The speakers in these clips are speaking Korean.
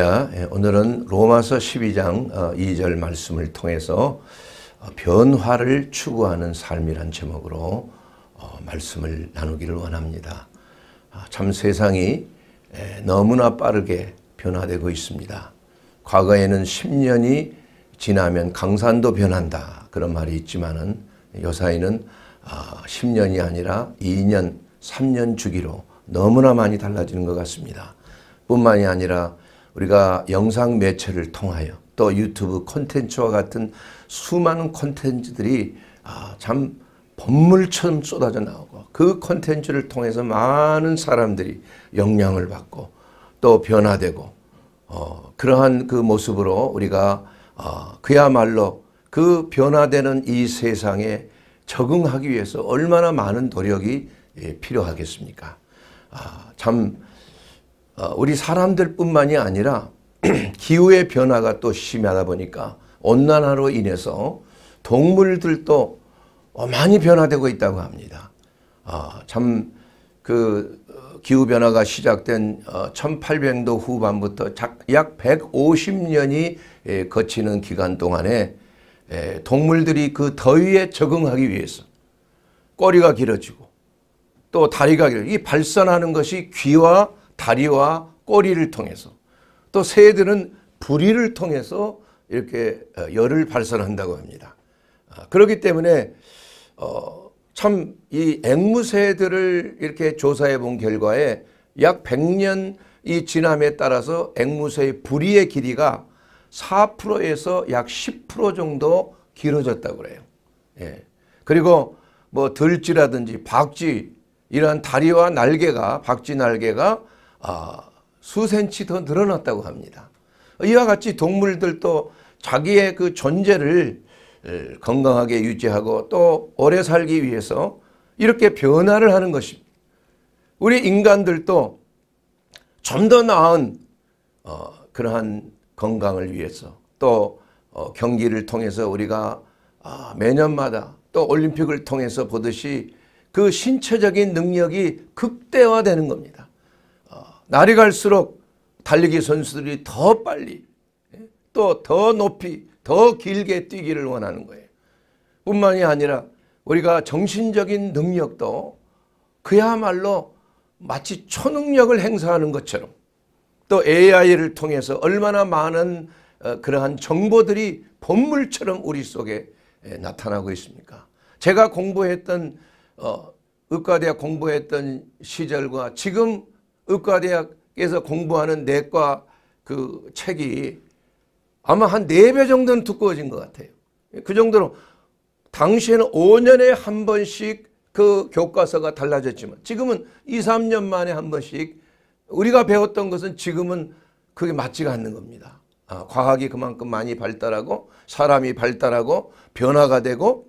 할 그러니까, 예, 오늘은 로마서 12장 2절 어, 말씀을 통해서 어, 변화를 추구하는 삶이란 제목으로 어, 말씀을 나누기를 원합니다. 아, 참 세상이 예, 너무나 빠르게 변화되고 있습니다. 과거에는 10년이 지나면 강산도 변한다. 그런 말이 있지만 요사이는 10년이 아, 아니라 2년, 3년 주기로 너무나 많이 달라지는 것 같습니다. 뿐만이 아니라 우리가 영상 매체를 통하여 또 유튜브 콘텐츠와 같은 수많은 콘텐츠들이 아, 참 법물처럼 쏟아져 나오고 그 콘텐츠를 통해서 많은 사람들이 영향을 받고 또 변화되고 어, 그러한 그 모습으로 우리가 어, 그야말로 그 변화되는 이 세상에 적응하기 위해서 얼마나 많은 노력이 예, 필요하겠습니까? 아, 참 어, 우리 사람들뿐만이 아니라 기후의 변화가 또 심하다 보니까 온난화로 인해서 동물들도 어, 많이 변화되고 있다고 합니다. 아, 참그 어, 기후변화가 시작된 1800도 후반부터 약 150년이 예, 거치는 기간 동안에 예, 동물들이 그 더위에 적응하기 위해서 꼬리가 길어지고 또 다리가 길어지고 이 발산하는 것이 귀와 다리와 꼬리를 통해서 또 새들은 부리를 통해서 이렇게 어, 열을 발산한다고 합니다. 아, 그렇기 때문에 어, 참이 앵무새들을 이렇게 조사해 본 결과에 약 100년 이 지남에 따라서 앵무새의 부리의 길이가 4%에서 약 10% 정도 길어졌다고 그래요. 예. 그리고 뭐 들쥐라든지 박쥐 이러한 다리와 날개가 박쥐 날개가 아, 수센치 더 늘어났다고 합니다. 이와 같이 동물들도 자기의 그 존재를 건강하게 유지하고 또 오래 살기 위해서 이렇게 변화를 하는 것입니다. 우리 인간들도 좀 더 나은 어, 그러한 건강을 위해서 또 어, 경기를 통해서 우리가 아, 매년마다 또 올림픽을 통해서 보듯이 그 신체적인 능력이 극대화되는 겁니다. 날이 갈수록 달리기 선수들이 더 빨리 또 더 높이 더 길게 뛰기를 원하는 거예요. 뿐만이 아니라 우리가 정신적인 능력도 그야말로 마치 초능력을 행사하는 것처럼 또 AI를 통해서 얼마나 많은 어, 그러한 정보들이 본물처럼 우리 속에 나타나고 있습니까? 제가 공부했던 어, 의과대학 공부했던 시절과 지금 의과대학에서 공부하는 내과 그 책이 아마 한 네 배 정도는 두꺼워진 것 같아요. 그 정도로 당시에는 5년에 한 번씩 그 교과서가 달라졌지만 지금은 2, 3년 만에 한 번씩 우리가 배웠던 것은 지금은 그게 맞지가 않는 겁니다. 아, 과학이 그만큼 많이 발달하고 사람이 발달하고 변화가 되고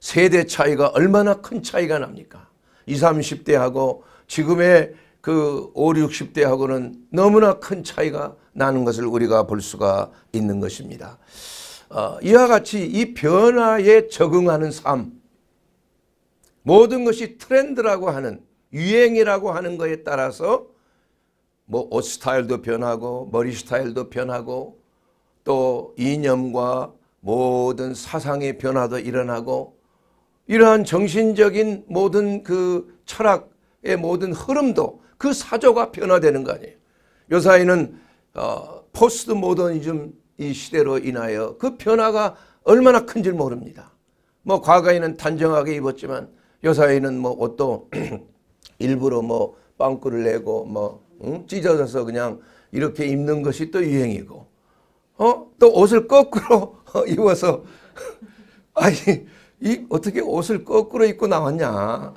세대 차이가 얼마나 큰 차이가 납니까? 2 30대하고 지금의 그 5, 60대하고는 너무나 큰 차이가 나는 것을 우리가 볼 수가 있는 것입니다. 어, 이와 같이 이 변화에 적응하는 삶, 모든 것이 트렌드라고 하는 유행이라고 하는 것에 따라서 뭐 옷 스타일도 변하고 머리 스타일도 변하고 또 이념과 모든 사상의 변화도 일어나고 이러한 정신적인 모든 그 철학의 모든 흐름도 그 사조가 변화되는 거 아니에요. 요사이는 어, 포스트 모더니즘 이 시대로 인하여 그 변화가 얼마나 큰지 모릅니다. 뭐 과거에는 단정하게 입었지만 요사이는 뭐 옷도 일부러 뭐 빵꾸를 내고 뭐 응? 찢어져서 그냥 이렇게 입는 것이 또 유행이고 어? 또 옷을 거꾸로 입어서 아니 이 어떻게 옷을 거꾸로 입고 나왔냐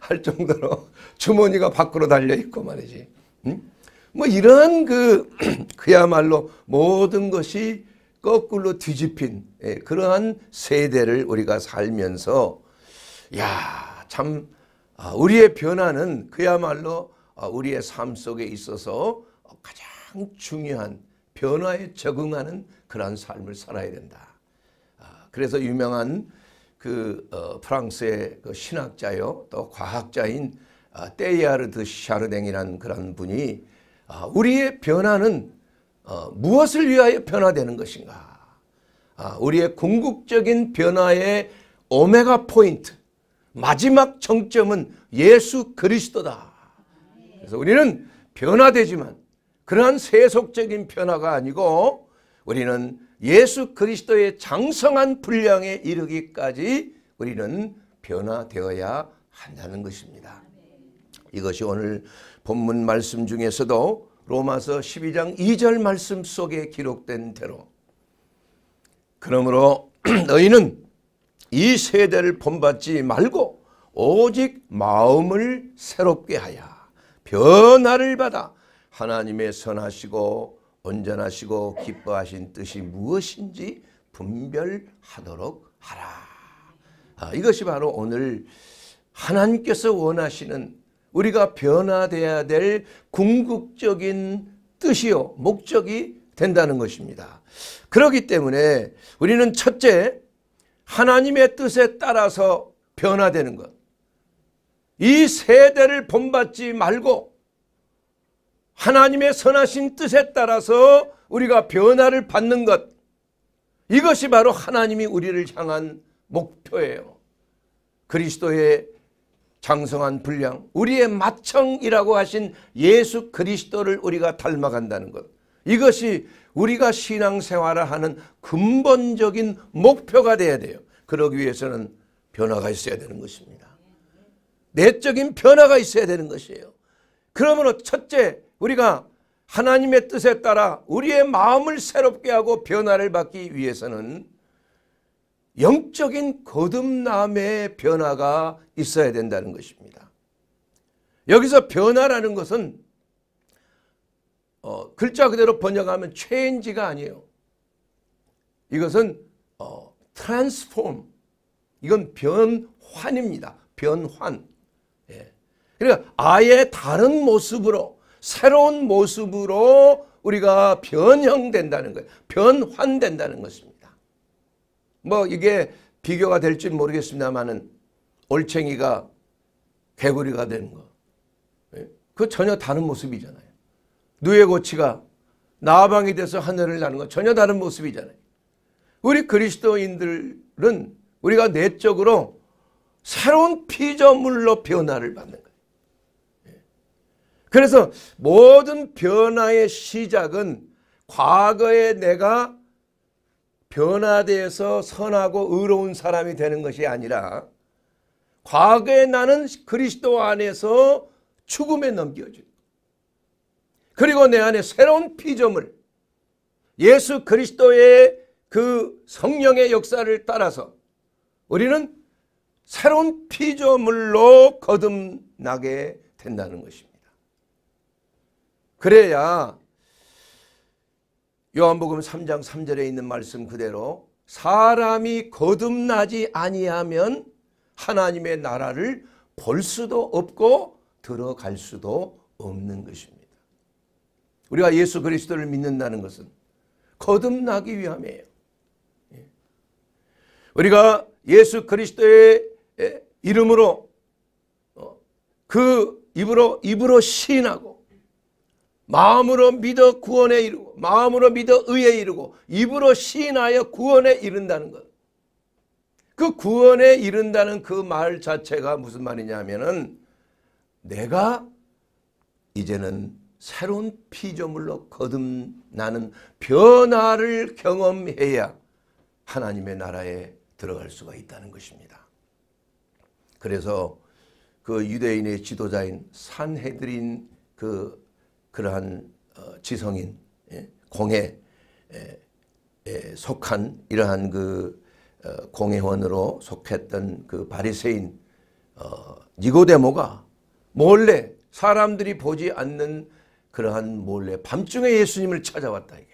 할 정도로 주머니가 밖으로 달려있고 말이지. 응? 뭐 이런 그, 그야말로 모든 것이 거꾸로 뒤집힌 예, 그러한 세대를 우리가 살면서 야, 참, 아, 우리의 변화는 그야말로 아, 우리의 삶 속에 있어서 가장 중요한 변화에 적응하는 그러한 삶을 살아야 된다. 아, 그래서 유명한 그 어, 프랑스의 그 신학자요 또 과학자인 테이아르드 아, 샤르댕이라는 그런 분이 아, 우리의 변화는 어, 무엇을 위하여 변화되는 것인가? 아, 우리의 궁극적인 변화의 오메가 포인트, 마지막 정점은 예수 그리스도다. 그래서 우리는 변화되지만 그러한 세속적인 변화가 아니고 우리는 예수 그리스도의 장성한 분량에 이르기까지 우리는 변화되어야 한다는 것입니다. 이것이 오늘 본문 말씀 중에서도 로마서 12장 2절 말씀 속에 기록된 대로 그러므로 너희는 이 세대를 본받지 말고 오직 마음을 새롭게 하여 변화를 받아 하나님의 선하시고 온전하시고 기뻐하신 뜻이 무엇인지 분별하도록 하라. 아, 이것이 바로 오늘 하나님께서 원하시는 우리가 변화되어야될 궁극적인 뜻이요 목적이 된다는 것입니다. 그렇기 때문에 우리는 첫째 하나님의 뜻에 따라서 변화되는 것. 이 세대를 본받지 말고 하나님의 선하신 뜻에 따라서 우리가 변화를 받는 것. 이것이 바로 하나님이 우리를 향한 목표예요. 그리스도의 장성한 분량 우리의 마청이라고 하신 예수 그리스도를 우리가 닮아간다는 것 이것이 우리가 신앙생활을 하는 근본적인 목표가 돼야 돼요. 그러기 위해서는 변화가 있어야 되는 것입니다. 내적인 변화가 있어야 되는 것이에요. 그러므로 첫째 우리가 하나님의 뜻에 따라 우리의 마음을 새롭게 하고 변화를 받기 위해서는 영적인 거듭남의 변화가 있어야 된다는 것입니다. 여기서 변화라는 것은 어, 글자 그대로 번역하면 체인지가 아니에요. 이것은 어, 트랜스폼 이건 변환입니다. 변환. 예. 그러니까 아예 다른 모습으로 새로운 모습으로 우리가 변형된다는 거예요. 변환된다는 것입니다. 뭐 이게 비교가 될지 모르겠습니다만은 올챙이가 개구리가 되는 거. 그 전혀 다른 모습이잖아요. 누에 고치가 나방이 돼서 하늘을 나는 건 전혀 다른 모습이잖아요. 우리 그리스도인들은 우리가 내적으로 새로운 피조물로 변화를 받는 거예요. 예? 그래서 모든 변화의 시작은 과거에 내가 변화되어서 선하고 의로운 사람이 되는 것이 아니라 과거에 나는 그리스도 안에서 죽음에 넘겨진 그리고 내 안에 새로운 피조물 예수 그리스도의 그 성령의 역사를 따라서 우리는 새로운 피조물로 거듭나게 된다는 것입니다. 그래야 요한복음 3장 3절에 있는 말씀 그대로 사람이 거듭나지 아니하면 하나님의 나라를 볼 수도 없고 들어갈 수도 없는 것입니다. 우리가 예수 그리스도를 믿는다는 것은 거듭나기 위함이에요. 예. 우리가 예수 그리스도의 이름으로 어, 그 입으로 입으로 시하고 마음으로 믿어 구원에 이르고 마음으로 믿어 의에 이르고 입으로 시인하여 구원에 이른다는 것. 그 구원에 이른다는 그 말 자체가 무슨 말이냐면은 하 내가 이제는 새로운 피조물로 거듭나는 변화를 경험해야 하나님의 나라에 들어갈 수가 있다는 것입니다. 그래서 그 유대인의 지도자인 산헤드린 그 그러한 어, 지성인 예, 공예 속한 이러한 그 어, 공회원으로 속했던 그 바리새인 어, 니고데모가 몰래 사람들이 보지 않는 그러한 몰래 밤중에 예수님을 찾아왔다 이게.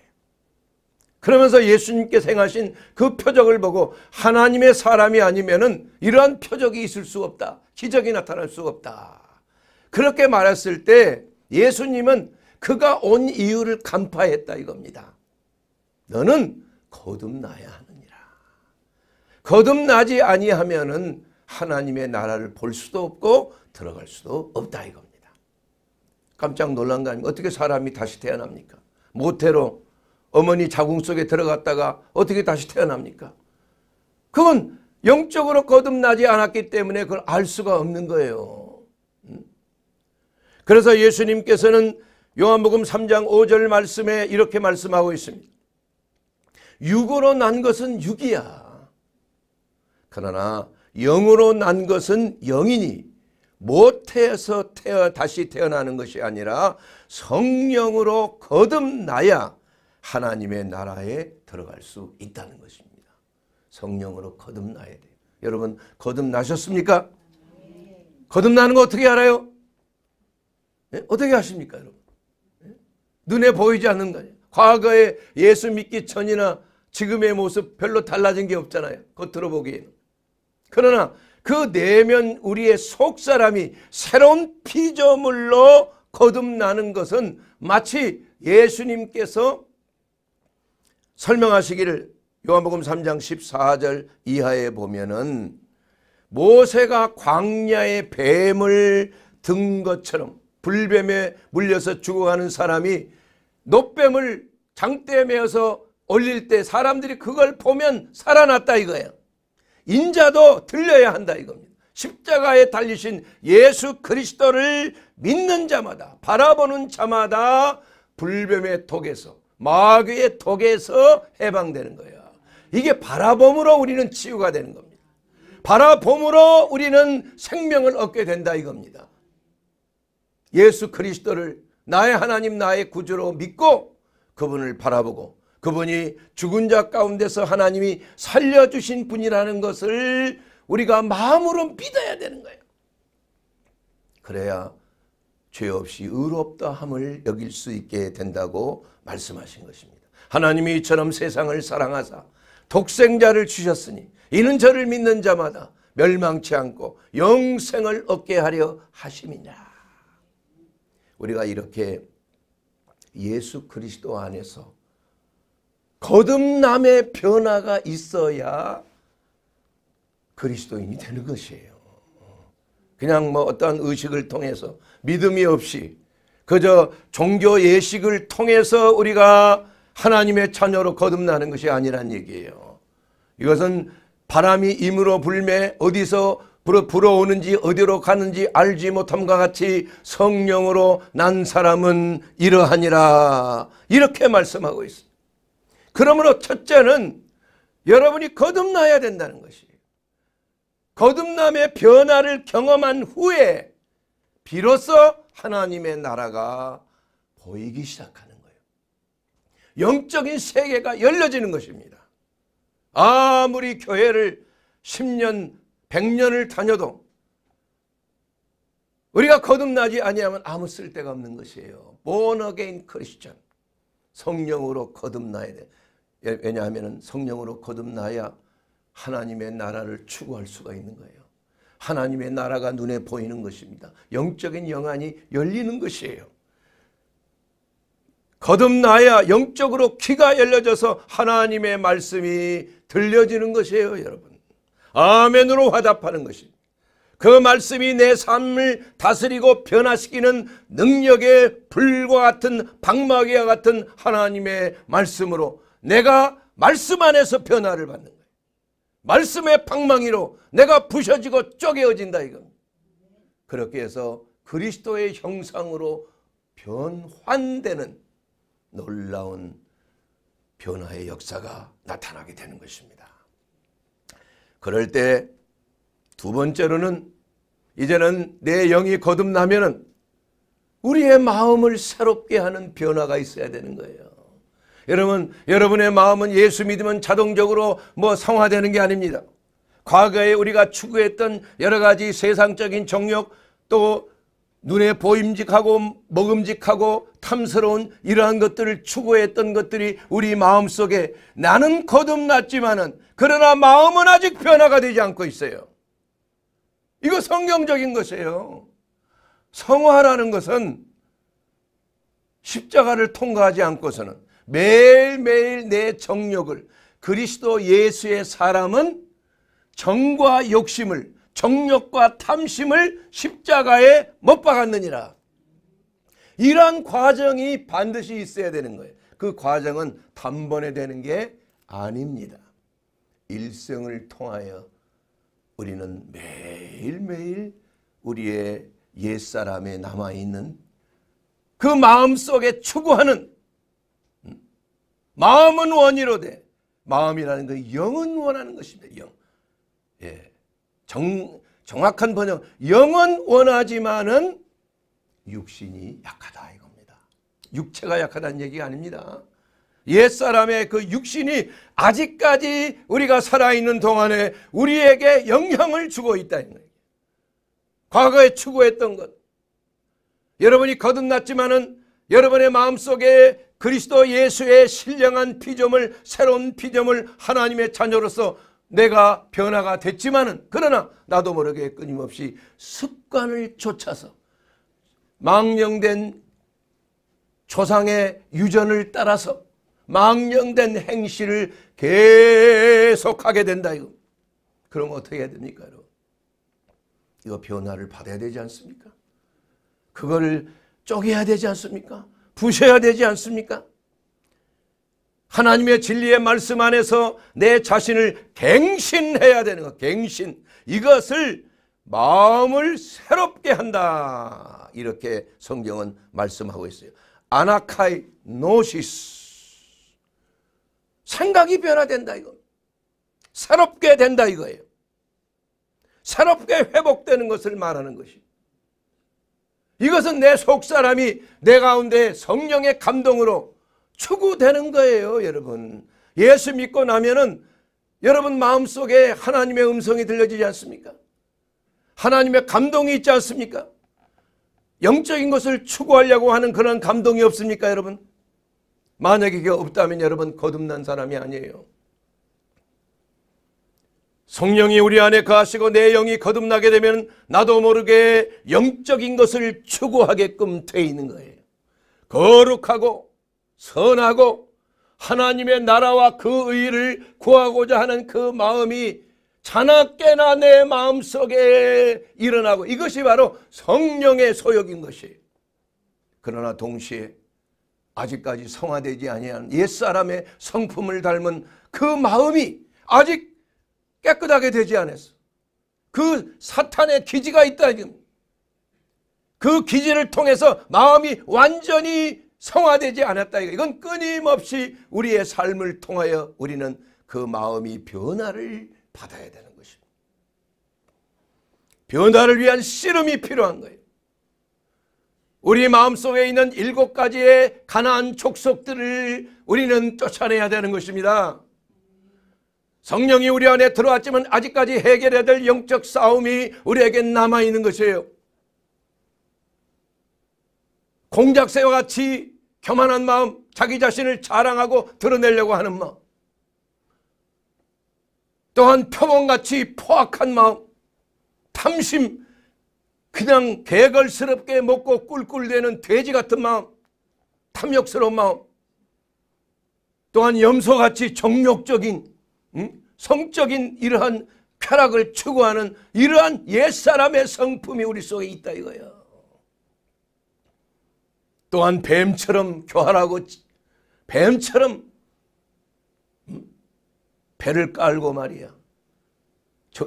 그러면서 예수님께 행하신 그 표적을 보고 하나님의 사람이 아니면은 이러한 표적이 있을 수 없다. 기적이 나타날 수 없다. 그렇게 말했을 때 예수님은 그가 온 이유를 간파했다 이겁니다. 너는 거듭나야 하느니라. 거듭나지 아니하면은 하나님의 나라를 볼 수도 없고 들어갈 수도 없다 이겁니다. 깜짝 놀란 거 아닙니까? 어떻게 사람이 다시 태어납니까? 모태로 어머니 자궁 속에 들어갔다가 어떻게 다시 태어납니까? 그건 영적으로 거듭나지 않았기 때문에 그걸 알 수가 없는 거예요. 그래서 예수님께서는 요한복음 3장 5절 말씀에 이렇게 말씀하고 있습니다. 육으로 난 것은 육이야. 그러나 영으로 난 것은 영이니 못해서 태어 다시 태어나는 것이 아니라 성령으로 거듭나야 하나님의 나라에 들어갈 수 있다는 것입니다. 성령으로 거듭나야 돼요. 여러분 거듭나셨습니까? 거듭나는 거 어떻게 알아요? 예? 어떻게 하십니까, 여러분? 예? 눈에 보이지 않는 거예요. 과거에 예수 믿기 전이나 지금의 모습 별로 달라진 게 없잖아요. 겉으로 보기에는. 그러나 그 내면 우리의 속 사람이 새로운 피조물로 거듭나는 것은 마치 예수님께서 설명하시기를 요한복음 3장 14절 이하에 보면은 모세가 광야의 뱀을 든 것처럼 불뱀에 물려서 죽어가는 사람이 노뱀을 장대에 매어서 올릴 때 사람들이 그걸 보면 살아났다 이거예요. 인자도 들려야 한다 이겁니다. 십자가에 달리신 예수 그리스도를 믿는 자마다 바라보는 자마다 불뱀의 독에서 마귀의 독에서 해방되는 거예요. 이게 바라봄으로 우리는 치유가 되는 겁니다. 바라봄으로 우리는 생명을 얻게 된다 이겁니다. 예수 그리스도를 나의 하나님 나의 구주로 믿고 그분을 바라보고 그분이 죽은 자 가운데서 하나님이 살려주신 분이라는 것을 우리가 마음으로 믿어야 되는 거예요. 그래야 죄 없이 의롭다 함을 여길 수 있게 된다고 말씀하신 것입니다. 하나님이 이처럼 세상을 사랑하사 독생자를 주셨으니 이는 저를 믿는 자마다 멸망치 않고 영생을 얻게 하려 하심이냐. 우리가 이렇게 예수 그리스도 안에서 거듭남의 변화가 있어야 그리스도인이 되는 것이에요. 그냥 뭐 어떤 의식을 통해서 믿음이 없이 그저 종교 예식을 통해서 우리가 하나님의 자녀로 거듭나는 것이 아니란 얘기예요. 이것은 바람이 임으로 불매 어디서 불어오는지 어디로 가는지 알지 못함과 같이 성령으로 난 사람은 이러하니라 이렇게 말씀하고 있습니다. 그러므로 첫째는 여러분이 거듭나야 된다는 것이 거듭남의 변화를 경험한 후에 비로소 하나님의 나라가 보이기 시작하는 거예요. 영적인 세계가 열려지는 것입니다. 아무리 교회를 10년 백년을 다녀도 우리가 거듭나지 아니하면 아무 쓸데가 없는 것이에요. born again Christian. 성령으로 거듭나야 돼. 예, 왜냐하면 성령으로 거듭나야 하나님의 나라를 추구할 수가 있는 거예요. 하나님의 나라가 눈에 보이는 것입니다. 영적인 영안이 열리는 것이에요. 거듭나야 영적으로 키가 열려져서 하나님의 말씀이 들려지는 것이에요 여러분. 아멘으로 화답하는 것입니다. 그 말씀이 내 삶을 다스리고 변화시키는 능력의 불과 같은 방마귀와 같은 하나님의 말씀으로 내가 말씀 안에서 변화를 받는 거예요. 말씀의 방망이로 내가 부셔지고 쪼개어진다 이겁니다. 그렇게 해서 그리스도의 형상으로 변환되는 놀라운 변화의 역사가 나타나게 되는 것입니다. 그럴 때 두 번째로는 이제는 내 영이 거듭나면 우리의 마음을 새롭게 하는 변화가 있어야 되는 거예요. 여러분, 여러분의 마음은 예수 믿으면 자동적으로 뭐 성화되는 게 아닙니다. 과거에 우리가 추구했던 여러 가지 세상적인 정욕 또 눈에 보임직하고 먹음직하고 탐스러운 이러한 것들을 추구했던 것들이 우리 마음속에 나는 거듭났지만은 그러나 마음은 아직 변화가 되지 않고 있어요. 이거 성경적인 것이에요. 성화라는 것은 십자가를 통과하지 않고서는 매일매일 내 정력을 그리스도 예수의 사람은 정과 욕심을 정력과 탐심을 십자가에 못 박았느니라. 이러한 과정이 반드시 있어야 되는 거예요. 그 과정은 단번에 되는 게 아닙니다. 일생을 통하여 우리는 매일매일 우리의 옛사람에 남아있는 그 마음 속에 추구하는 음, 마음은 원이로 돼. 마음이라는 건 그 영은 원하는 것입니다. 영. 예. 정, 정확한 번역. 영은 원하지만은 육신이 약하다 이겁니다. 육체가 약하다는 얘기가 아닙니다. 옛사람의 그 육신이 아직까지 우리가 살아있는 동안에 우리에게 영향을 주고 있다. 과거에 추구했던 것. 여러분이 거듭났지만은 여러분의 마음속에 그리스도 예수의 신령한 피조물, 새로운 피조물 하나님의 자녀로서 내가 변화가 됐지만은 그러나 나도 모르게 끊임없이 습관을 쫓아서 망령된 조상의 유전을 따라서 망령된 행실을 계속하게 된다 이거. 그럼 어떻게 해야 됩니까 여러분? 이거 변화를 받아야 되지 않습니까? 그거를 쪼개야 되지 않습니까? 부셔야 되지 않습니까? 하나님의 진리의 말씀 안에서 내 자신을 갱신해야 되는 것. 갱신. 이것을 마음을 새롭게 한다. 이렇게 성경은 말씀하고 있어요. 아나카이 노시스. 생각이 변화된다 이거. 새롭게 된다 이거예요. 새롭게 회복되는 것을 말하는 것이. 이것은 내 속사람이 내 가운데 성령의 감동으로 추구되는 거예요 여러분. 예수 믿고 나면은 여러분 마음속에 하나님의 음성이 들려지지 않습니까? 하나님의 감동이 있지 않습니까? 영적인 것을 추구하려고 하는 그런 감동이 없습니까 여러분? 만약에 그게 없다면 여러분 거듭난 사람이 아니에요. 성령이 우리 안에 가시고 내 영이 거듭나게 되면 나도 모르게 영적인 것을 추구하게끔 돼 있는 거예요. 거룩하고 선하고 하나님의 나라와 그 의를 구하고자 하는 그 마음이 자나깨나 내 마음속에 일어나고 이것이 바로 성령의 소욕인 것이에요. 그러나 동시에 아직까지 성화되지 아니한 옛사람의 성품을 닮은 그 마음이 아직 깨끗하게 되지 않았어. 그 사탄의 기지가 있다 그 기지를 통해서 마음이 완전히 성화되지 않았다. 이건 끊임없이 우리의 삶을 통하여 우리는 그 마음이 변화를 받아야 되는 것입니다. 변화를 위한 씨름이 필요한 거예요. 우리 마음속에 있는 일곱 가지의 가난안 족속들을 우리는 쫓아내야 되는 것입니다. 성령이 우리 안에 들어왔지만 아직까지 해결해야 될 영적 싸움이 우리에게 남아있는 것이에요. 공작새와 같이 교만한 마음, 자기 자신을 자랑하고 드러내려고 하는 마음. 또한 표범같이 포악한 마음, 탐심, 그냥 개걸스럽게 먹고 꿀꿀대는 돼지 같은 마음, 탐욕스러운 마음, 또한 염소같이 정욕적인 음? 성적인 이러한 쾌락을 추구하는 이러한 옛사람의 성품이 우리 속에 있다 이거예요 또한 뱀처럼 교활하고 뱀처럼 배를 깔고 말이야.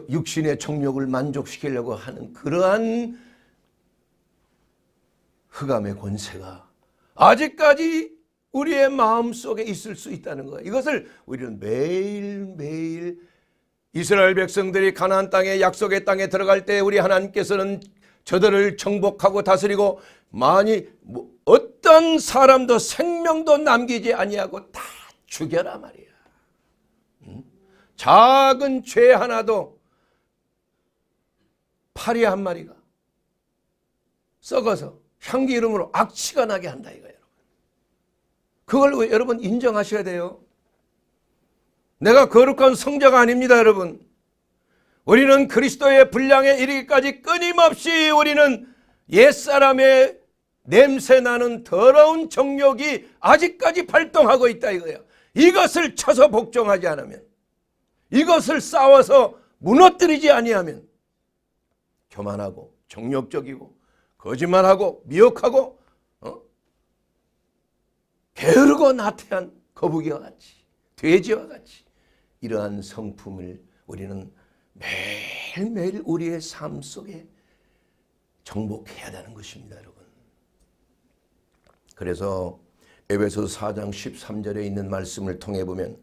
육신의 정력을 만족시키려고 하는 그러한 흑암의 권세가 아직까지 우리의 마음 속에 있을 수 있다는 거예요. 이것을 우리는 매일매일 이스라엘 백성들이 가나안 땅에 약속의 땅에 들어갈 때 우리 하나님께서는 저들을 정복하고 다스리고 많이 뭐 어떤 사람도 생명도 남기지 아니하고 다 죽여라 말이에요. 작은 죄 하나도 파리 한 마리가 썩어서 향기 이름으로 악취가 나게 한다 이거예요. 여러분. 그걸 여러분 인정하셔야 돼요. 내가 거룩한 성자가 아닙니다 여러분. 우리는 그리스도의 분량에 이르기까지 끊임없이 우리는 옛사람의 냄새나는 더러운 정욕이 아직까지 발동하고 있다 이거예요 이것을 쳐서 복종하지 않으면 이것을 싸워서 무너뜨리지 아니하면 교만하고 정욕적이고 거짓말하고 미혹하고 어? 게으르고 나태한 거북이와 같이 돼지와 같이 이러한 성품을 우리는 매일매일 우리의 삶 속에 정복해야 되는 것입니다 여러분. 그래서 에베소 4장 13절에 있는 말씀을 통해 보면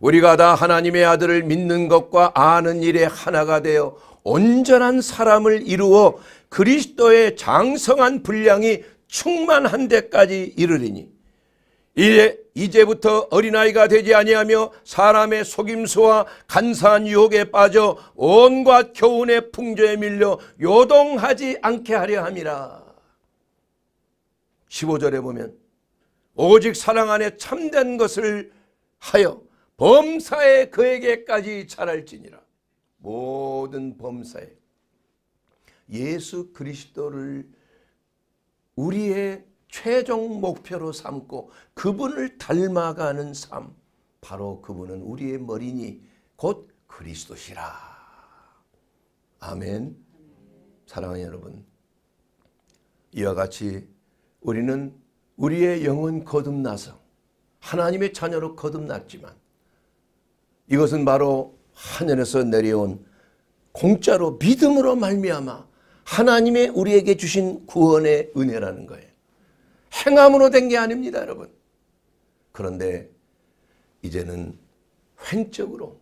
우리가 다 하나님의 아들을 믿는 것과 아는 일에 하나가 되어 온전한 사람을 이루어 그리스도의 장성한 분량이 충만한 데까지 이르리니 이제 이제부터 어린아이가 되지 아니하며 사람의 속임수와 간사한 유혹에 빠져 온갖 교훈의 풍조에 밀려 요동하지 않게 하려 함이라. 15절에 보면 오직 사랑 안에 참된 것을 하여 범사에 그에게까지 잘할지니라 모든 범사에 예수 그리스도를 우리의 최종 목표로 삼고 그분을 닮아가는 삶 바로 그분은 우리의 머리니 곧 그리스도시라 아멘 사랑하는 여러분 이와 같이 우리는 우리의 영은 거듭나서 하나님의 자녀로 거듭났지만 이것은 바로 하늘에서 내려온 공짜로 믿음으로 말미암아 하나님의 우리에게 주신 구원의 은혜라는 거예요. 행함으로 된 게 아닙니다, 여러분. 그런데 이제는 횡적으로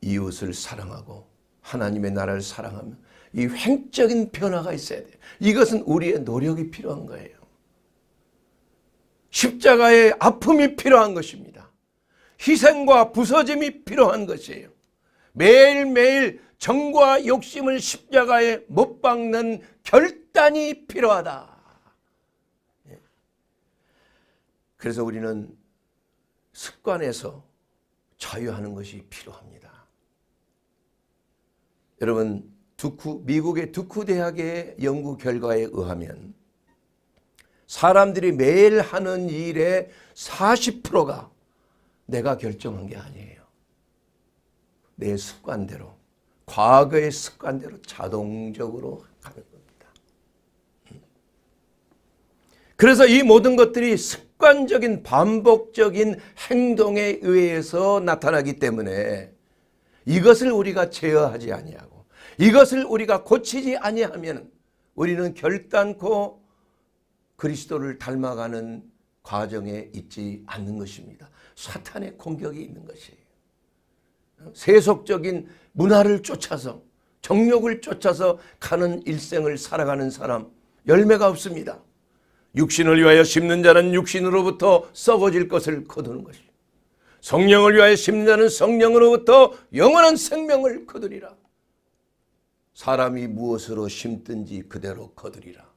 이웃을 사랑하고 하나님의 나라를 사랑하면 이 횡적인 변화가 있어야 돼요. 이것은 우리의 노력이 필요한 거예요. 십자가의 아픔이 필요한 것입니다. 희생과 부서짐이 필요한 것이에요. 매일매일 정과 욕심을 십자가에 못 박는 결단이 필요하다. 예. 그래서 우리는 습관에서 자유하는 것이 필요합니다. 여러분 두쿠, 미국의 두쿠 대학의 연구 결과에 의하면 사람들이 매일 하는 일의 40%가 내가 결정한 게 아니에요. 내 습관대로 과거의 습관대로 자동적으로 가는 겁니다. 음. 그래서 이 모든 것들이 습관적인 반복적인 행동에 의해서 나타나기 때문에 이것을 우리가 제어하지 아니하고 이것을 우리가 고치지 아니하면 우리는 결단코 그리스도를 닮아가는 과정에 있지 않는 것입니다. 사탄의 공격이 있는 것이에요. 세속적인 문화를 쫓아서 정욕을 쫓아서 가는 일생을 살아가는 사람 열매가 없습니다. 육신을 위하여 심는 자는 육신으로부터 썩어질 것을 거두는 것이 성령을 위하여 심는 자는 성령으로부터 영원한 생명을 거두리라. 사람이 무엇으로 심든지 그대로 거두리라.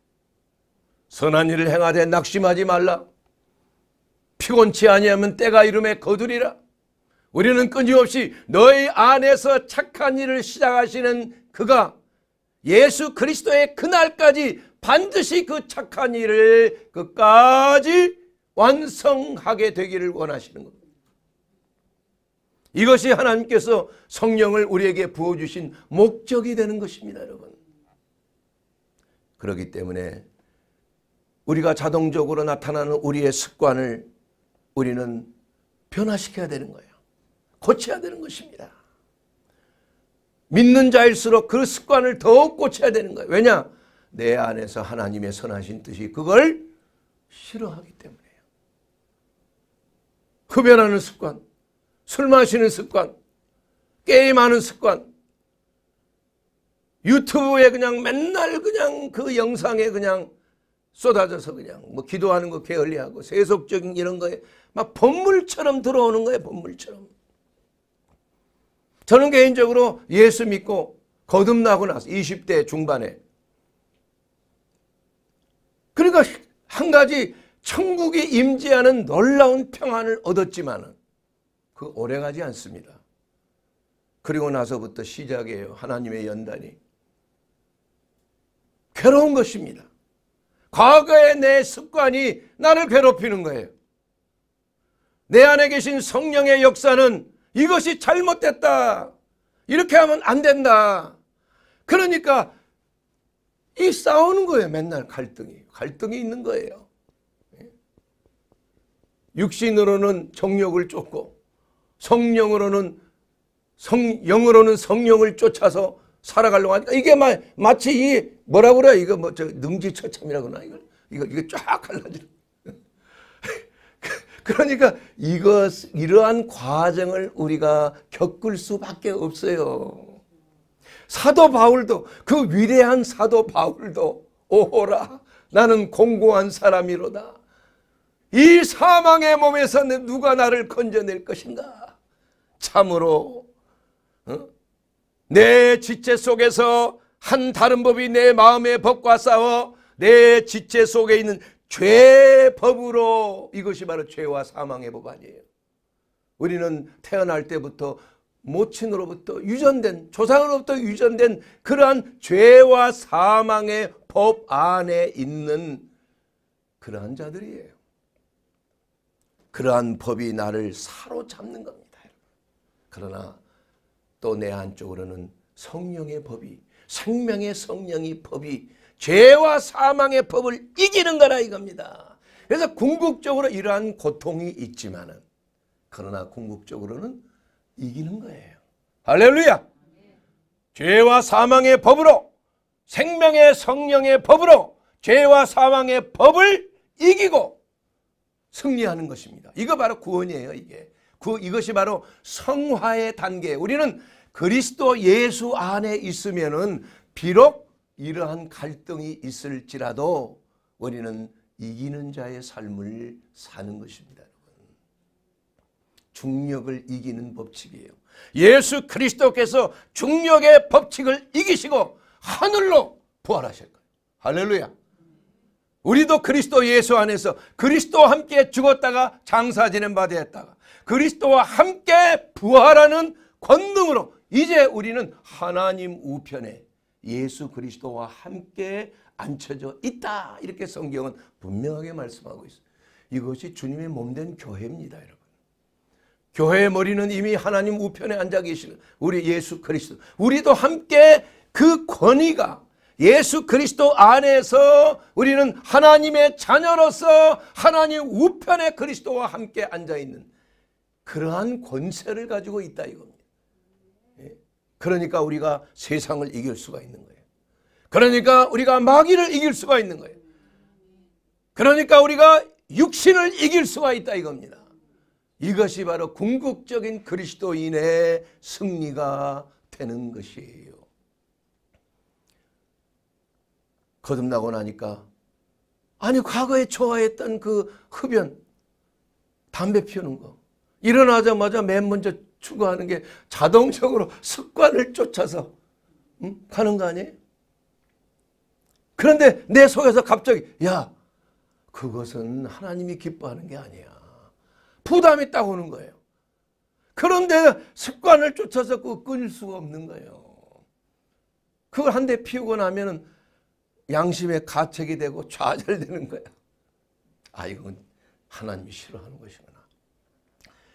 선한 일을 행하되 낙심하지 말라. 피곤치 아니하면 때가 이름에 거두리라. 우리는 끊임없이 너희 안에서 착한 일을 시작하시는 그가 예수 그리스도의 그날까지 반드시 그 착한 일을 끝까지 완성하게 되기를 원하시는 겁니다. 이것이 하나님께서 성령을 우리에게 부어주신 목적이 되는 것입니다. 여러분. 그렇기 때문에 우리가 자동적으로 나타나는 우리의 습관을 우리는 변화시켜야 되는 거예요. 고쳐야 되는 것입니다. 믿는 자일수록 그 습관을 더욱 고쳐야 되는 거예요. 왜냐? 내 안에서 하나님의 선하신 뜻이 그걸 싫어하기 때문이에요. 흡연하는 습관, 술 마시는 습관, 게임하는 습관, 유튜브에 그냥 맨날 그냥 그 영상에 그냥 쏟아져서 그냥 뭐 기도하는 거 게을리하고 세속적인 이런 거에 막 본물처럼 들어오는 거예요. 본물처럼. 저는 개인적으로 예수 믿고 거듭나고 나서 20대 중반에 그러니까 한 가지 천국이 임재하는 놀라운 평안을 얻었지만 그 오래가지 않습니다. 그리고 나서부터 시작이에요. 하나님의 연단이. 괴로운 것입니다. 과거의 내 습관이 나를 괴롭히는 거예요. 내 안에 계신 성령의 역사는 이것이 잘못됐다. 이렇게 하면 안 된다. 그러니까 이 싸우는 거예요. 맨날 갈등이. 갈등이 있는 거예요. 육신으로는 정욕을 쫓고 성령으로는 성, 영으로는 성령을 쫓아서 살아가려고 하니까 이게 마, 마치 이 뭐라 그래 이거 뭐 저 능지처참이라고 나 이거 이거 이거 쫙 갈라져. 그러니까 이것 이러한 과정을 우리가 겪을 수밖에 없어요. 사도 바울도 그 위대한 사도 바울도 오호라 나는 공고한 사람이로다. 이 사망의 몸에서 누가 나를 건져낼 것인가? 참으로 어? 내 지체 속에서 한 다른 법이 내 마음의 법과 싸워 내 지체 속에 있는 죄 법으로 이것이 바로 죄와 사망의 법 아니에요. 우리는 태어날 때부터 모친으로부터 유전된 조상으로부터 유전된 그러한 죄와 사망의 법 안에 있는 그러한 자들이에요. 그러한 법이 나를 사로잡는 겁니다. 그러나 또내 안쪽으로는 성령의 법이 생명의 성령이 법이 죄와 사망의 법을 이기는 거라 이겁니다. 그래서 궁극적으로 이러한 고통이 있지만은 그러나 궁극적으로는 이기는 거예요. 할렐루야! 죄와 사망의 법으로 생명의 성령의 법으로 죄와 사망의 법을 이기고 승리하는 것입니다. 이거 바로 구원이에요. 이게 그 이것이 바로 성화의 단계. 우리는 그리스도 예수 안에 있으면은 비록 이러한 갈등이 있을지라도 우리는 이기는 자의 삶을 사는 것입니다. 중력을 이기는 법칙이에요. 예수 그리스도께서 중력의 법칙을 이기시고 하늘로 부활하실 거예요. 할렐루야. 우리도 그리스도 예수 안에서 그리스도와 함께 죽었다가 장사 지낸 바 되었다가 그리스도와 함께 부활하는 권능으로 이제 우리는 하나님 우편에 예수 그리스도와 함께 앉혀져 있다. 이렇게 성경은 분명하게 말씀하고 있어요. 이것이 주님의 몸 된 교회입니다. 여러분. 교회의 머리는 이미 하나님 우편에 앉아 계시는 우리 예수 그리스도. 우리도 함께 그 권위가 예수 그리스도 안에서 우리는 하나님의 자녀로서 하나님 우편에 그리스도와 함께 앉아 있는 그러한 권세를 가지고 있다 이겁니다. 그러니까 우리가 세상을 이길 수가 있는 거예요. 그러니까 우리가 마귀를 이길 수가 있는 거예요. 그러니까 우리가 육신을 이길 수가 있다 이겁니다. 이것이 바로 궁극적인 그리스도인의 승리가 되는 것이에요. 거듭나고 나니까 아니 과거에 좋아했던 그 흡연 담배 피우는 거 일어나자마자 맨 먼저 추구하는 게 자동적으로 습관을 쫓아서 음? 가는 거 아니에요? 그런데 내 속에서 갑자기 야 그것은 하나님이 기뻐하는 게 아니야. 부담이 딱 오는 거예요. 그런데 습관을 쫓아서 그 끊을 수가 없는 거예요. 그걸 한 대 피우고 나면 양심의 가책이 되고 좌절되는 거야. 아 이건 하나님이 싫어하는 것이구나.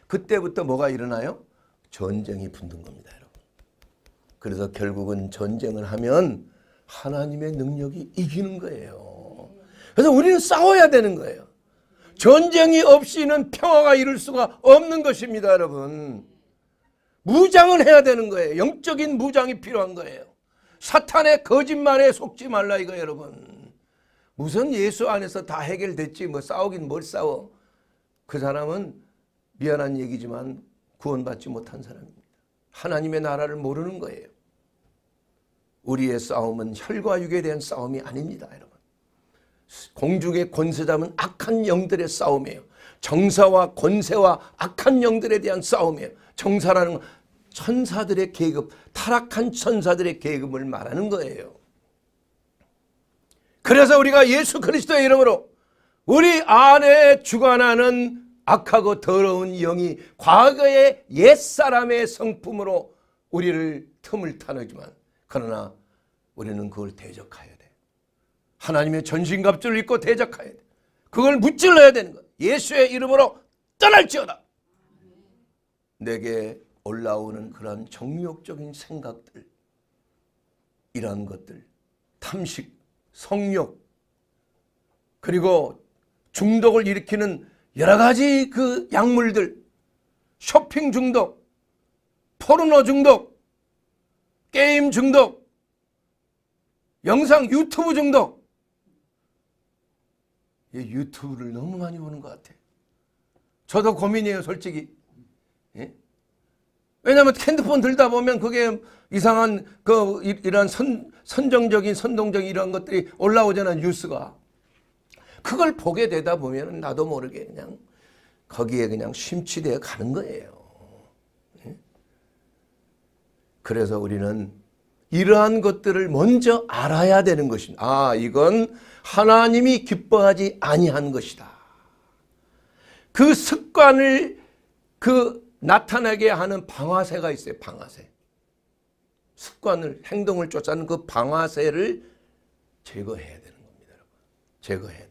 그때부터 뭐가 일어나요? 전쟁이 붙는 겁니다, 여러분. 그래서 결국은 전쟁을 하면 하나님의 능력이 이기는 거예요. 그래서 우리는 싸워야 되는 거예요. 전쟁이 없이는 평화가 이룰 수가 없는 것입니다, 여러분. 무장을 해야 되는 거예요. 영적인 무장이 필요한 거예요. 사탄의 거짓말에 속지 말라 이거 여러분. 무슨 예수 안에서 다 해결됐지 뭐 싸우긴 뭘 싸워. 그 사람은 미안한 얘기지만 구원받지 못한 사람입니다. 하나님의 나라를 모르는 거예요. 우리의 싸움은 혈과 육에 대한 싸움이 아닙니다. 여러분. 공중의 권세담은 악한 영들의 싸움이에요. 정사와 권세와 악한 영들에 대한 싸움이에요. 정사라는 건 천사들의 계급, 타락한 천사들의 계급을 말하는 거예요. 그래서 우리가 예수 그리스도의 이름으로 우리 안에 주관하는 악하고 더러운 영이 과거의 옛사람의 성품으로 우리를 틈을 타누지만 그러나 우리는 그걸 대적하여야 돼. 하나님의 전신갑주를 입고 대적하여야 돼. 그걸 무찔러야 되는 것. 예수의 이름으로 떠날지어다. 내게 올라오는 그런 정욕적인 생각들 이러한 것들 탐식, 성욕 그리고 중독을 일으키는 여러 가지 그 약물들, 쇼핑 중독, 포르노 중독, 게임 중독, 영상 유튜브 중독. 예, 유튜브를 너무 많이 보는 것 같아. 저도 고민이에요, 솔직히. 예? 왜냐하면 핸드폰 들다 보면 그게 이상한 그이러 선, 선정적인 선동적인 이런 것들이 올라오잖아요, 뉴스가. 그걸 보게 되다 보면 나도 모르게 그냥 거기에 그냥 심취되어 가는 거예요. 예? 그래서 우리는 이러한 것들을 먼저 알아야 되는 것입니다. 아 이건 하나님이 기뻐하지 아니한 것이다. 그 습관을 그 나타나게 하는 방화세가 있어요. 방화세. 습관을 행동을 쫓아는 그 방화세를 제거해야 되는 겁니다. 여러분. 제거해야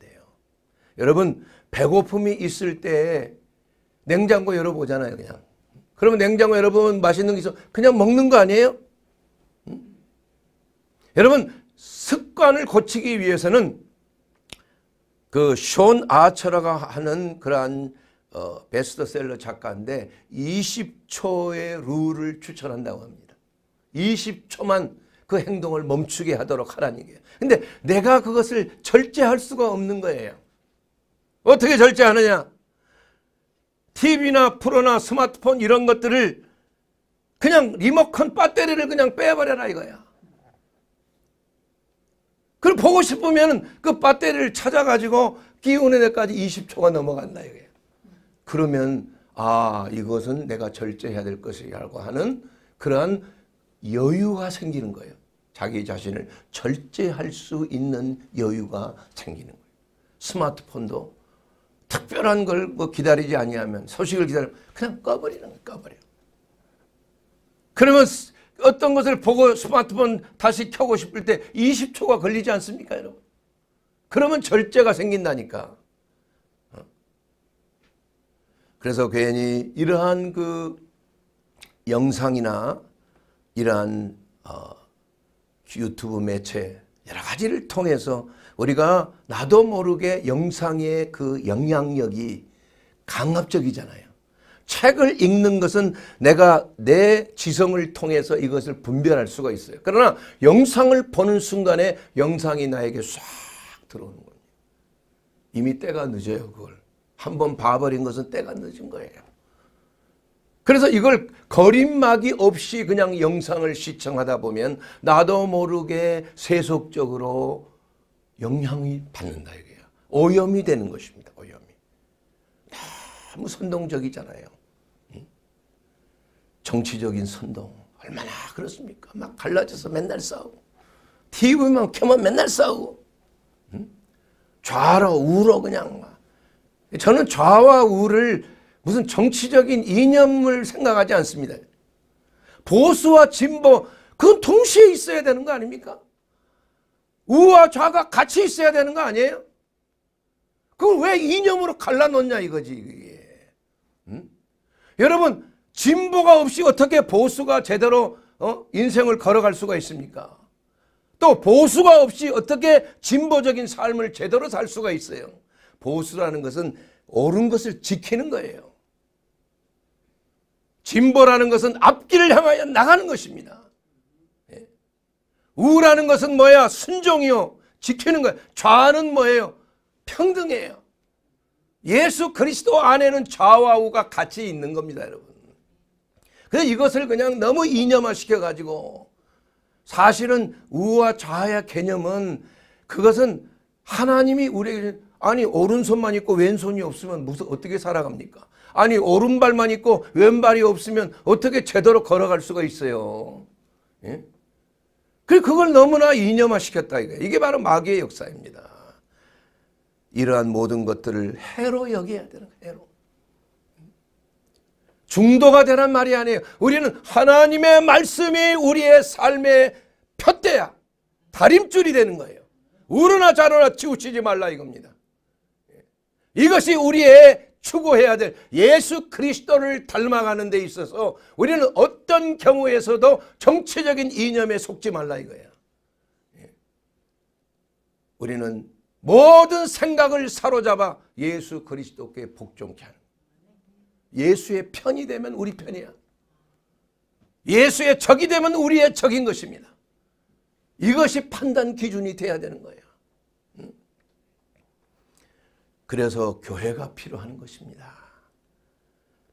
여러분 배고픔이 있을 때 냉장고 열어보잖아요 그냥. 그러면 냉장고 여러분 맛있는 게 있어 그냥 먹는 거 아니에요? 음? 여러분 습관을 고치기 위해서는 그존 아처라가 하는 그러한 어, 베스트셀러 작가인데 20초의 룰을 추천한다고 합니다. 20초만 그 행동을 멈추게 하도록 하라는 얘기예요. 근데 내가 그것을 절제할 수가 없는 거예요. 어떻게 절제하느냐? TV나 프로나 스마트폰 이런 것들을 그냥 리모컨 배터리를 그냥 빼버려라 이거야. 그걸 보고 싶으면 그 배터리를 찾아가지고 끼우는 데까지 20초가 넘어간다 이거야. 그러면 아 이것은 내가 절제해야 될 것이라고 하는 그러한 여유가 생기는 거예요. 자기 자신을 절제할 수 있는 여유가 생기는 거예요. 스마트폰도 특별한 걸 뭐 기다리지 아니하면 소식을 기다리면 그냥 꺼버리는 거예요. 꺼버려. 그러면 어떤 것을 보고 스마트폰 다시 켜고 싶을 때 20초가 걸리지 않습니까 여러분? 그러면 절제가 생긴다니까. 어? 그래서 괜히 이러한 그 영상이나 이러한 어, 유튜브 매체 여러 가지를 통해서 우리가 나도 모르게 영상의 그 영향력이 강압적이잖아요. 책을 읽는 것은 내가 내 지성을 통해서 이것을 분별할 수가 있어요. 그러나 영상을 보는 순간에 영상이 나에게 싹 들어오는 거예요. 이미 때가 늦어요. 그걸. 한번 봐버린 것은 때가 늦은 거예요. 그래서 이걸 거림막이 없이 그냥 영상을 시청하다 보면 나도 모르게 세속적으로 영향이 받는다 이게요. 오염이 되는 것입니다. 오염이. 너무 선동적이잖아요. 정치적인 선동 얼마나 그렇습니까? 막 갈라져서 맨날 싸우고 TV만 켜면 맨날 싸우고 좌로 우로 그냥 막. 저는 좌와 우를 무슨 정치적인 이념을 생각하지 않습니다. 보수와 진보 그건 동시에 있어야 되는 거 아닙니까? 우와 좌가 같이 있어야 되는 거 아니에요? 그걸 왜 이념으로 갈라놓냐 이거지 이 여러분 진보가 없이 어떻게 보수가 제대로 어? 인생을 걸어갈 수가 있습니까? 또 보수가 없이 어떻게 진보적인 삶을 제대로 살 수가 있어요. 보수라는 것은 옳은 것을 지키는 거예요. 진보라는 것은 앞길을 향하여 나가는 것입니다. 우라는 것은 뭐야? 순종이요. 지키는 거 좌는 뭐예요? 평등해요. 예수 그리스도 안에는 좌와 우가 같이 있는 겁니다, 여러분. 그래서 이것을 그냥 너무 이념화시켜 가지고 사실은 우와 좌의 개념은 그것은 하나님이 우리에게 아니 오른손만 있고 왼손이 없으면 무슨 어떻게 살아갑니까? 아니 오른발만 있고 왼발이 없으면 어떻게 제대로 걸어갈 수가 있어요? 예? 그리고 그걸 너무나 이념화시켰다 이거예요. 이게 바로 마귀의 역사입니다. 이러한 모든 것들을 해로 여겨야 되는 거예요. 해로. 중도가 되란 말이 아니에요. 우리는 하나님의 말씀이 우리의 삶의 푯대야. 다림줄이 되는 거예요. 우르나 자르나 치우치지 말라 이겁니다. 예. 이것이 우리의 추구해야 될 예수 그리스도를 닮아가는 데 있어서 우리는 어떤 경우에서도 정치적인 이념에 속지 말라 이거예요. 예. 우리는 모든 생각을 사로잡아 예수 그리스도께 복종케 하는 예수의 편이 되면 우리 편이야. 예수의 적이 되면 우리의 적인 것입니다. 이것이 판단 기준이 돼야 되는 거예요. 그래서 교회가 필요한 것입니다.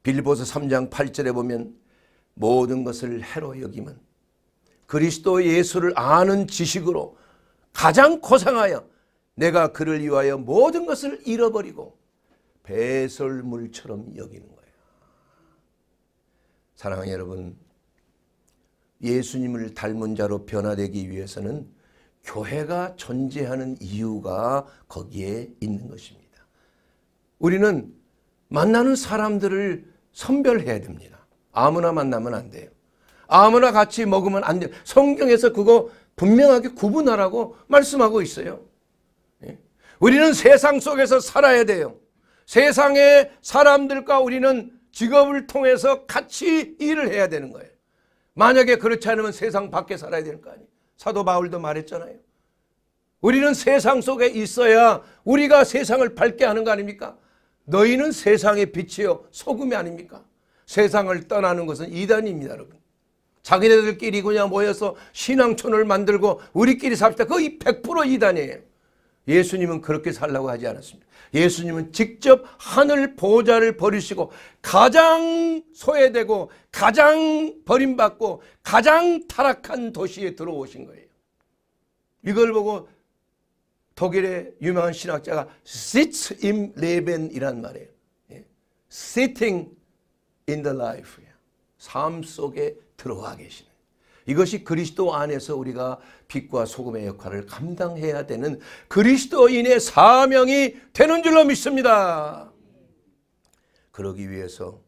빌보스 3장 8절에 보면 모든 것을 해로 여김은 그리스도 예수를 아는 지식으로 가장 고상하여 내가 그를 위하여 모든 것을 잃어버리고 배설물처럼 여기는 거예요. 사랑하는 여러분 예수님을 닮은 자로 변화되기 위해서는 교회가 존재하는 이유가 거기에 있는 것입니다. 우리는 만나는 사람들을 선별해야 됩니다. 아무나 만나면 안 돼요. 아무나 같이 먹으면 안 돼요. 성경에서 그거 분명하게 구분하라고 말씀하고 있어요. 예? 우리는 세상 속에서 살아야 돼요. 세상의 사람들과 우리는 직업을 통해서 같이 일을 해야 되는 거예요. 만약에 그렇지 않으면 세상 밖에 살아야 될 거 아니에요. 사도 바울도 말했잖아요. 우리는 세상 속에 있어야 우리가 세상을 밝게 하는 거 아닙니까? 너희는 세상의 빛이요 소금이 아닙니까? 세상을 떠나는 것은 이단입니다 여러분. 자기네들끼리 그냥 모여서 신앙촌을 만들고 우리끼리 삽시다. 거100% 이단이에요. 예수님은 그렇게 살라고 하지 않았습니다. 예수님은 직접 하늘 보호를 버리시고 가장 소외되고 가장 버림받고 가장 타락한 도시에 들어오신 거예요. 이걸 보고 독일의 유명한 신학자가 s i t in Leben이란 말이에요. 예. sitting in the life. 삶 속에 들어와 계시는. 이것이 그리스도 안에서 우리가 빛과 소금의 역할을 감당해야 되는 그리스도인의 사명이 되는 줄로 믿습니다. 그러기 위해서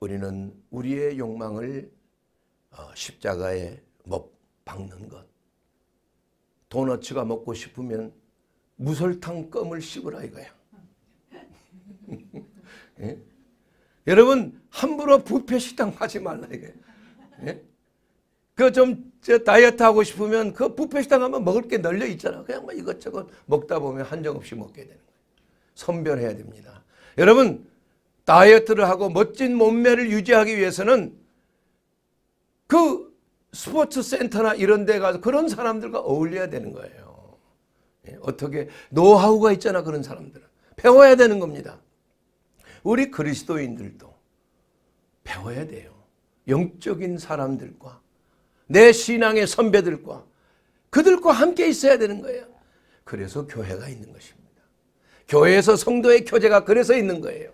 우리는 우리의 욕망을 어, 십자가에 못 박는 것. 도너츠가 먹고 싶으면 무설탕 껌을 씹으라 이거야. 예? 여러분 함부로 부패 식당 가지 말라 이거야. 예? 그좀 다이어트 하고 싶으면 그 부패 식당 가면 먹을 게 널려 있잖아. 그냥 뭐 이것저것 먹다 보면 한정없이 먹게 되는 거예요. 선별해야 됩니다. 여러분 다이어트를 하고 멋진 몸매를 유지하기 위해서는 그 스포츠 센터나 이런 데 가서 그런 사람들과 어울려야 되는 거예요. 예, 어떻게 노하우가 있잖아 그런 사람들은. 배워야 되는 겁니다. 우리 그리스도인들도 배워야 돼요. 영적인 사람들과 내 신앙의 선배들과 그들과 함께 있어야 되는 거예요. 그래서 교회가 있는 것입니다. 교회에서 성도의 교제가 그래서 있는 거예요.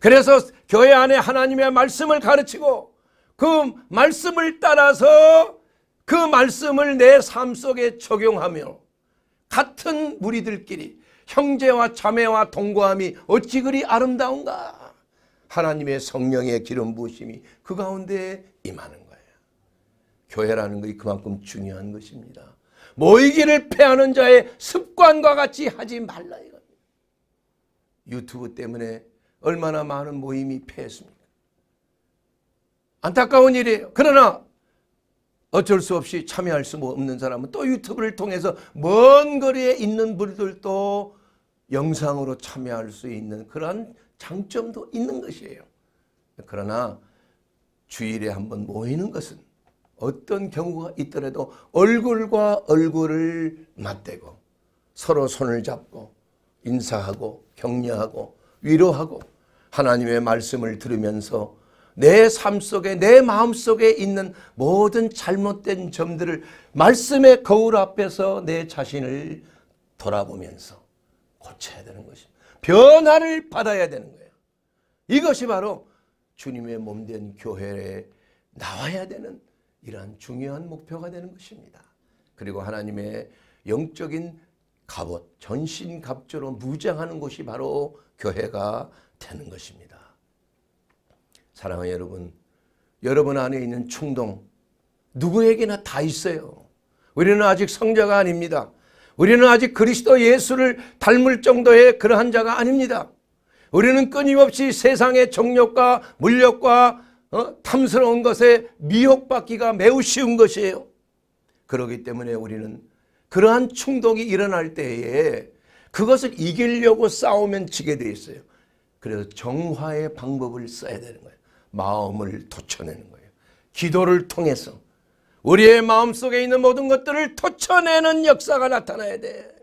그래서 교회 안에 하나님의 말씀을 가르치고 그 말씀을 따라서 그 말씀을 내 삶 속에 적용하며 같은 무리들끼리 형제와 자매와 동거함이 어찌 그리 아름다운가 하나님의 성령의 기름 부심이그 가운데 임하는 거예요 교회라는 것이 그만큼 중요한 것입니다 모이기를 패하는 자의 습관과 같이 하지 말라 이겁니다 유튜브 때문에 얼마나 많은 모임이 패했습니까 안타까운 일이에요. 그러나 어쩔 수 없이 참여할 수 뭐 없는 사람은 또 유튜브를 통해서 먼 거리에 있는 분들도 영상으로 참여할 수 있는 그런 장점도 있는 것이에요. 그러나 주일에 한번 모이는 것은 어떤 경우가 있더라도 얼굴과 얼굴을 맞대고 서로 손을 잡고 인사하고 격려하고 위로하고 하나님의 말씀을 들으면서 내삶 속에 내 마음 속에 있는 모든 잘못된 점들을 말씀의 거울 앞에서 내 자신을 돌아보면서 고쳐야 되는 것입니다. 변화를 받아야 되는 거예요. 이것이 바로 주님의 몸 된 교회에 나와야 되는 이러한 중요한 목표가 되는 것입니다. 그리고 하나님의 영적인 갑옷, 전신갑주로 무장하는 것이 바로 교회가 되는 것입니다. 사랑하는 여러분, 여러분 안에 있는 충동 누구에게나 다 있어요. 우리는 아직 성자가 아닙니다. 우리는 아직 그리스도 예수를 닮을 정도의 그러한 자가 아닙니다. 우리는 끊임없이 세상의 정욕과 물욕과 어? 탐스러운 것에 미혹받기가 매우 쉬운 것이에요. 그러기 때문에 우리는 그러한 충동이 일어날 때에 그것을 이기려고 싸우면 지게 돼 있어요. 그래서 정화의 방법을 써야 되는 거예요. 마음을 터쳐내는 거예요. 기도를 통해서 우리의 마음속에 있는 모든 것들을 터쳐내는 역사가 나타나야 돼.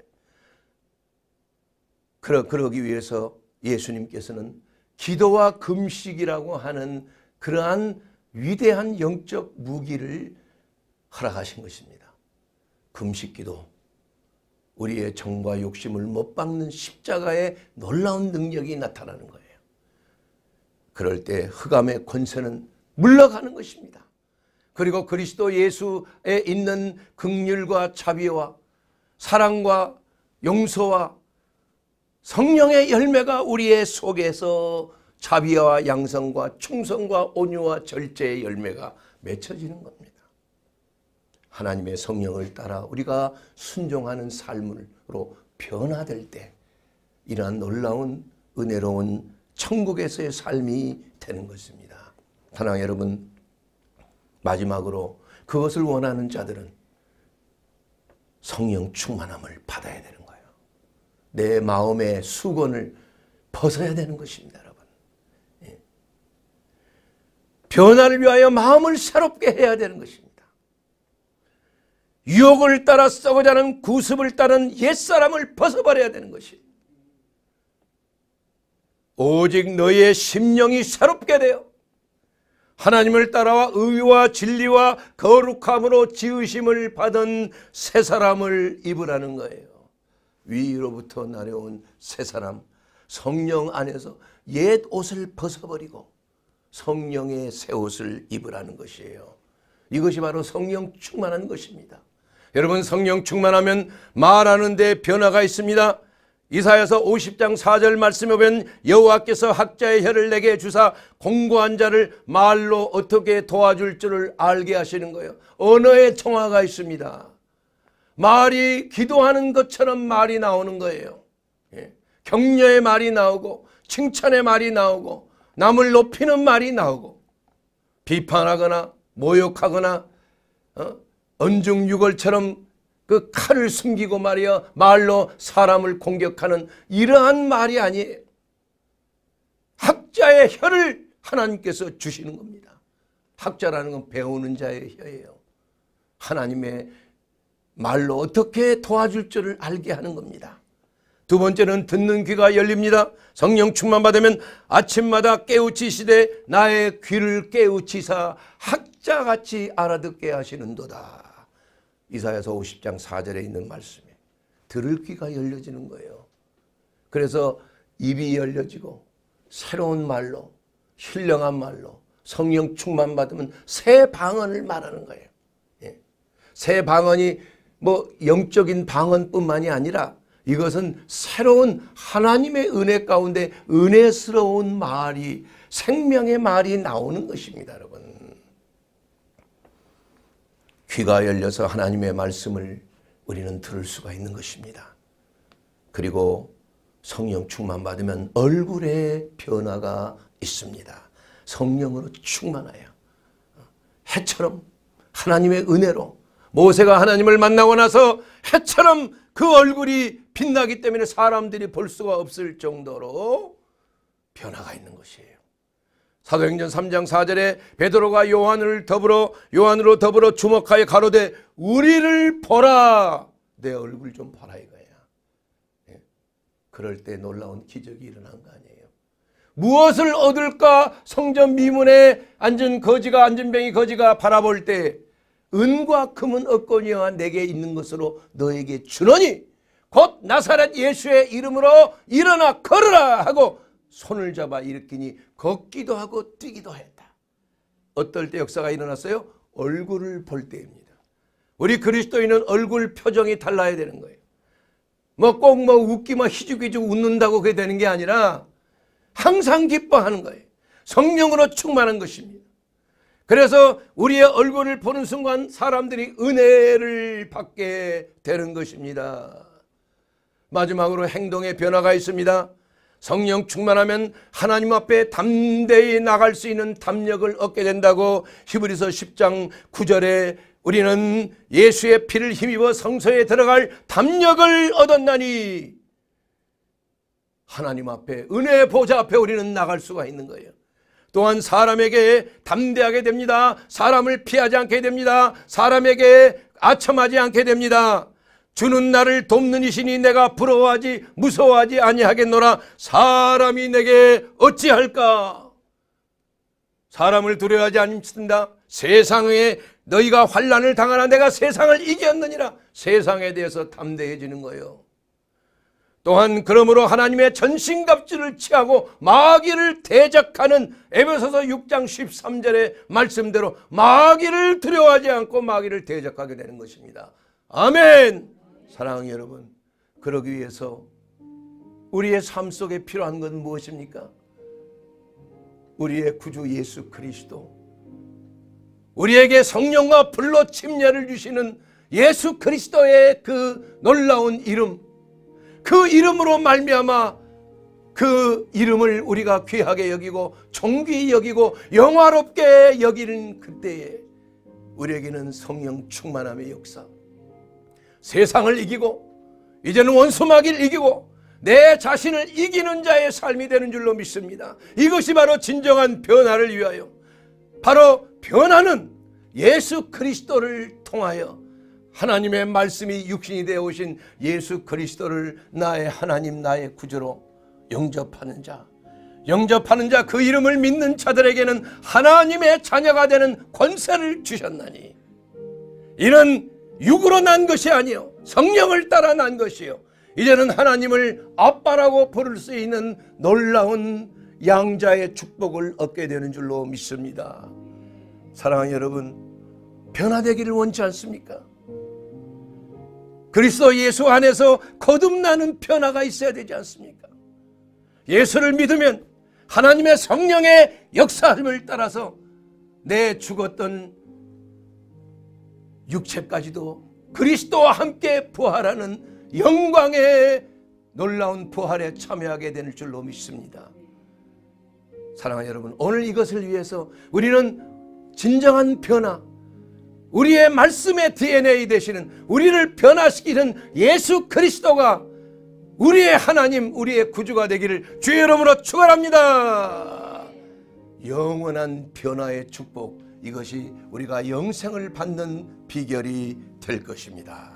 그러, 그러기 위해서 예수님께서는 기도와 금식이라고 하는 그러한 위대한 영적 무기를 허락하신 것입니다. 금식 기도, 우리의 정과 욕심을 못 박는 십자가의 놀라운 능력이 나타나는 거예요. 그럴 때 흑암의 권세는 물러가는 것입니다. 그리고 그리스도 예수에 있는 극률과 자비와 사랑과 용서와 성령의 열매가 우리의 속에서 자비와 양성과 충성과 온유와 절제의 열매가 맺혀지는 겁니다. 하나님의 성령을 따라 우리가 순종하는 삶으로 변화될 때 이러한 놀라운 은혜로운 천국에서의 삶이 되는 것입니다. 사랑 여러분 마지막으로 그것을 원하는 자들은 성령 충만함을 받아야 되는 거예요. 내 마음의 수건을 벗어야 되는 것입니다. 여러분. 예. 변화를 위하여 마음을 새롭게 해야 되는 것입니다. 유혹을 따라 썩어자는 구습을 따른 옛사람을 벗어버려야 되는 것입니다. 오직 너희의 심령이 새롭게 되어 하나님을 따라와 의와 진리와 거룩함으로 지으심을 받은 새 사람을 입으라는 거예요. 위로부터 내려온 새 사람, 성령 안에서 옛 옷을 벗어버리고 성령의 새 옷을 입으라는 것이에요. 이것이 바로 성령 충만한 것입니다. 여러분 성령 충만하면 말하는 데 변화가 있습니다. 이사에서 50장 4절 말씀에 보면 여호와께서 학자의 혀를 내게 주사 공고한 자를 말로 어떻게 도와줄 줄을 알게 하시는 거예요. 언어의 청화가 있습니다. 말이 기도하는 것처럼 말이 나오는 거예요. 예. 격려의 말이 나오고 칭찬의 말이 나오고 남을 높이는 말이 나오고 비판하거나 모욕하거나 어? 언중유골처럼 그 칼을 숨기고 말이여 말로 사람을 공격하는 이러한 말이 아니에요. 학자의 혀를 하나님께서 주시는 겁니다. 학자라는 건 배우는 자의 혀예요. 하나님의 말로 어떻게 도와줄 줄을 알게 하는 겁니다. 두 번째는 듣는 귀가 열립니다. 성령 충만 받으면 아침마다 깨우치시되 나의 귀를 깨우치사 학자같이 알아듣게 하시는도다. 이사야서 50장 4절에 있는 말씀이에요. 들을 귀가 열려지는 거예요. 그래서 입이 열려지고 새로운 말로 신령한 말로 성령 충만 받으면 새 방언을 말하는 거예요. 예. 새 방언이 뭐 영적인 방언뿐만이 아니라 이것은 새로운 하나님의 은혜 가운데 은혜스러운 말이 생명의 말이 나오는 것입니다, 여러분. 귀가 열려서 하나님의 말씀을 우리는 들을 수가 있는 것입니다. 그리고 성령 충만 받으면 얼굴에 변화가 있습니다. 성령으로 충만하여 해처럼 하나님의 은혜로 모세가 하나님을 만나고 나서 해처럼 그 얼굴이 빛나기 때문에 사람들이 볼 수가 없을 정도로 변화가 있는 것이에요. 사도행전 3장 4절에 베드로가 요한을 더불어 요한으로 더불어 주목하여 가로되 우리를 보라 내 얼굴 좀 봐라 이거야. 예. 그럴 때 놀라운 기적이 일어난 거 아니에요. 무엇을 얻을까 성전 미문에 앉은 거지가 앉은 병이 거지가 바라볼 때 은과 금은 얻거니와 내게 있는 것으로 너에게 주노니 곧 나사렛 예수의 이름으로 일어나 걸으라 하고 손을 잡아 일으키니 걷기도 하고 뛰기도 했다. 어떨 때 역사가 일어났어요? 얼굴을 볼 때입니다. 우리 그리스도인은 얼굴 표정이 달라야 되는 거예요. 뭐 꼭뭐 뭐 웃기만 뭐 희죽희죽 웃는다고 그게 되는 게 아니라 항상 기뻐하는 거예요. 성령으로 충만한 것입니다. 그래서 우리의 얼굴을 보는 순간 사람들이 은혜를 받게 되는 것입니다. 마지막으로 행동에 변화가 있습니다. 성령 충만하면 하나님 앞에 담대히 나갈 수 있는 담력을 얻게 된다고 히브리서 10장 9절에 우리는 예수의 피를 힘입어 성소에 들어갈 담력을 얻었나니 하나님 앞에 은혜 의 보좌 앞에 우리는 나갈 수가 있는 거예요. 또한 사람에게 담대하게 됩니다. 사람을 피하지 않게 됩니다. 사람에게 아첨하지 않게 됩니다. 주는 나를 돕는 이신이 내가 부러워하지 무서워하지 아니하겠노라 사람이 내게 어찌할까 사람을 두려워하지 않습니다 세상에 너희가 환란을 당하나 내가 세상을 이겼느니라 세상에 대해서 담대해지는 거예요 또한 그러므로 하나님의 전신갑주를 취하고 마귀를 대적하는 에베소서 6장 13절의 말씀대로 마귀를 두려워하지 않고 마귀를 대적하게 되는 것입니다 아멘 사랑하는 여러분, 그러기 위해서 우리의 삶 속에 필요한 것은 무엇입니까? 우리의 구주 예수 그리스도. 우리에게 성령과 불로 침례를 주시는 예수 그리스도의 그 놀라운 이름. 그 이름으로 말미암아 그 이름을 우리가 귀하게 여기고 존귀히 여기고 영화롭게 여기는 그때에 우리에게는 성령 충만함의 역사 세상을 이기고 이제는 원수마귀를 이기고 내 자신을 이기는 자의 삶이 되는 줄로 믿습니다. 이것이 바로 진정한 변화를 위하여 바로 변화는 예수 그리스도를 통하여 하나님의 말씀이 육신이 되어 오신 예수 그리스도를 나의 하나님 나의 구주로 영접하는 자 영접하는 자 그 이름을 믿는 자들에게는 하나님의 자녀가 되는 권세를 주셨나니 이런 육으로 난 것이 아니요 성령을 따라 난 것이요 이제는 하나님을 아빠라고 부를 수 있는 놀라운 양자의 축복을 얻게 되는 줄로 믿습니다. 사랑하는 여러분, 변화되기를 원치 않습니까? 그리스도 예수 안에서 거듭나는 변화가 있어야 되지 않습니까? 예수를 믿으면 하나님의 성령의 역사함을 따라서 내 죽었던 육체까지도 그리스도와 함께 부활하는 영광의 놀라운 부활에 참여하게 될 줄로 믿습니다. 사랑하는 여러분, 오늘 이것을 위해서 우리는 진정한 변화, 우리의 말씀의 DNA 되시는 우리를 변화시키는 예수 그리스도가 우리의 하나님, 우리의 구주가 되기를 주의 이름으로 축원합니다. 영원한 변화의 축복 이것이 우리가 영생을 받는 비결이 될 것입니다.